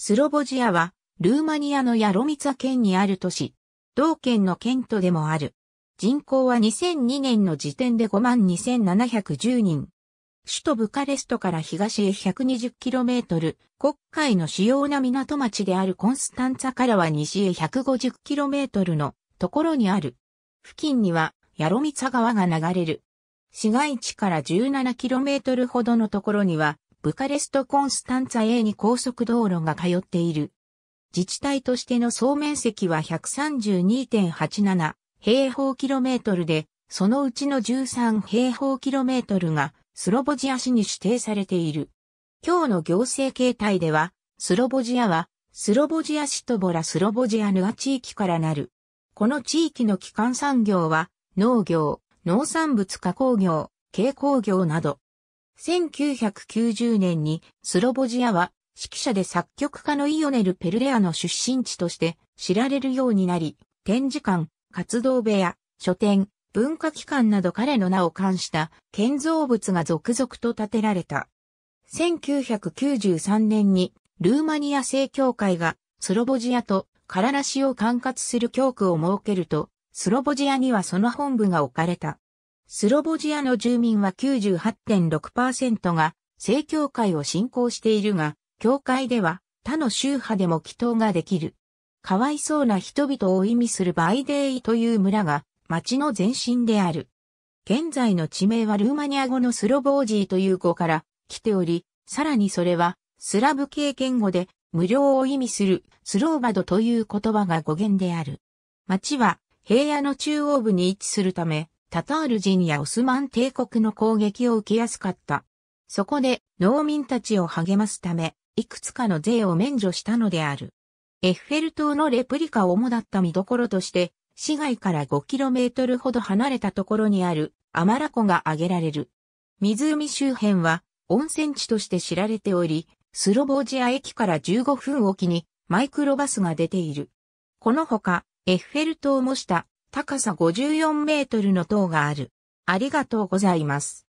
スロボジアは、ルーマニアのヤロミツァ県にある都市、同県の県都でもある。人口は2002年の時点で52,710人。首都ブカレストから東へ 120km、国会の主要な港町であるコンスタンツァからは西へ 150km のところにある。付近には、ヤロミツァ川が流れる。市街地から 17km ほどのところには、ブカレスト・コンスタンツァ A に高速道路が通っている。自治体としての総面積は132.87平方キロメートルで、そのうちの13平方キロメートルがスロボジア市に指定されている。今日の行政形態では、スロボジアは、スロボジア市とボラスロボジアヌア地域からなる。この地域の基幹産業は、農業、農産物加工業、軽工業など、1990年にスロボジアは指揮者で作曲家のイオネル・ペルレアの出身地として知られるようになり、展示館、活動部屋、書店、文化機関など彼の名を冠した建造物が続々と建てられた。1993年にルーマニア正教会がスロボジアとカララシを管轄する教区を設けると、スロボジアにはその本部が置かれた。スロボジアの住民は98.6%が正教会を信仰しているが、教会では他の宗派でも祈祷ができる。かわいそうな人々を意味するバイデイという村が町の前身である。現在の地名はルーマニア語のスロボージーという語から来ており、さらにそれはスラブ系言語で無料を意味するスローバドという言葉が語源である。町は平野の中央部に位置するため、タタール人やオスマン帝国の攻撃を受けやすかった。そこで農民たちを励ますため、いくつかの税を免除したのである。エッフェル塔のレプリカを主だった見どころとして、市街から 5km ほど離れたところにあるアマラ湖が挙げられる。湖周辺は温泉地として知られており、スロボージア駅から15分おきにマイクロバスが出ている。このほか、エッフェル塔もた高さ54メートルの塔がある。ありがとうございます。